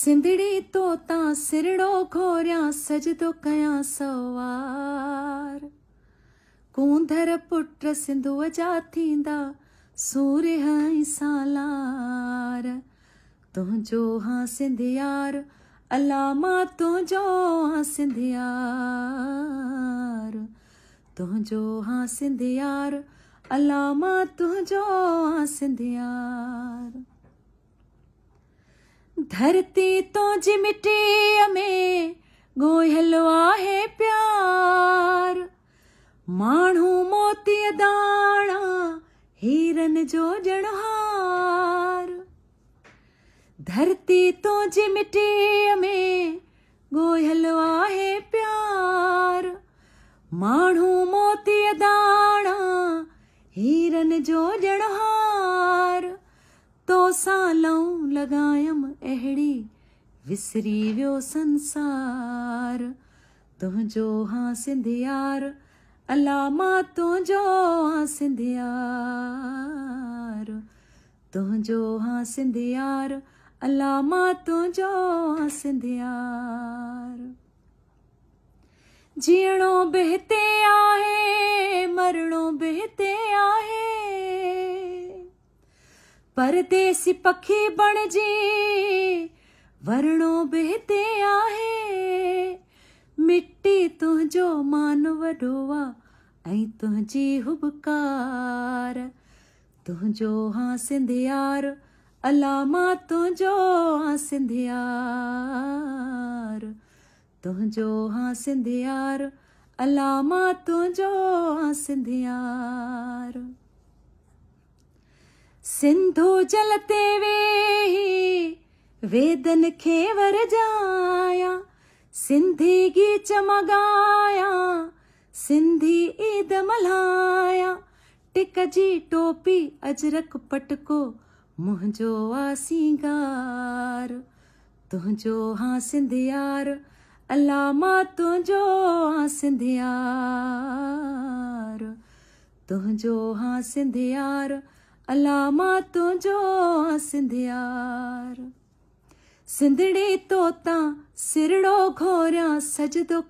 ਸਿੰਧੜੀ ਤੋਤਾ ਸਿਰੜੋ ਖੋਰਿਆ ਸਜ ਤੋ ਕਿਆ ਸਵਾਰ ਕੁੰਧਰ ਪੁੱਤਰ ਸਿੰਧੂ ਜਾਥੀਂਦਾ ਸੂਰਿ ਹੈ ਸਾਲਾਰ ਤੂੰ ਜੋ ਹਾਂ ਸਿੰਧ ਯਾਰ ਅਲਾਮਾ ਤੂੰ ਜੋ ਹਾਂ ਸਿੰਧ ਯਾਰ ਤੂੰ ਜੋ ਹਾਂ ਸਿੰਧ ਯਾਰ ਅਲਾਮਾ ਤੂੰ ਜੋ ਹਾਂ ਸਿੰਧ ਯਾਰ धरती तो जिमिटी में गोयल आहे प्यार माण्हू मोतीअ दाणा हीरन जो जणहार धरती तो जिमिटी में गोहलो आहे प्यार माण्हू मोती दाणा हीरन जो जणहार तोसां लहूं लॻायमि अहिड़ी विसरी वियो संसार तुंहिंजो हा सिंधी यार अलाम तुंहिंजो सिंधियार तुंहिंजो हां सिंधी यार अलाम तुंहिंजो सिंधियार जीअणो बि हिते आहे मरणो बि हिते आह परदेसी पखी बणजी वरिणो बि हिते आहे मिटी तुंहिंजो मान वॾो आहे ऐं तुंहिंजी हूकार तुंहिंजो हां सिंधियार अलाम तुंहिंजो सिंधियार तुंहिंजो हा सिंधियार अलाम तुंहिंजो सिंधियारु सिंधु जलते वे वेदन खेवर जाया सिंधी गी चमगाया सिंधी ईद मल्हाया टिक जी टोपी अजरक पटको मुंहिंजो आहे सिंगार तुंहिंजो हाँ सिंधियार अलामा तुंहिंजो हा सिंधियार तुंहिंजो हा सिंधियार अलामातों जो सिंधियार सिंधड़ी तोता सिरड़ो घोरियां सजदो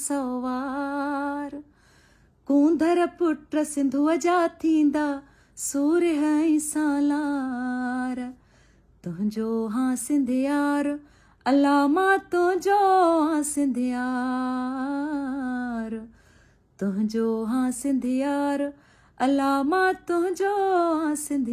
सवारूअ जा थींदा सूर है सालार तुंहिंजो हां सिंधियार अलाम तुंहिंजो सिंधियार तुंहिंजो हा सिंधियार अलामा तुझो हंस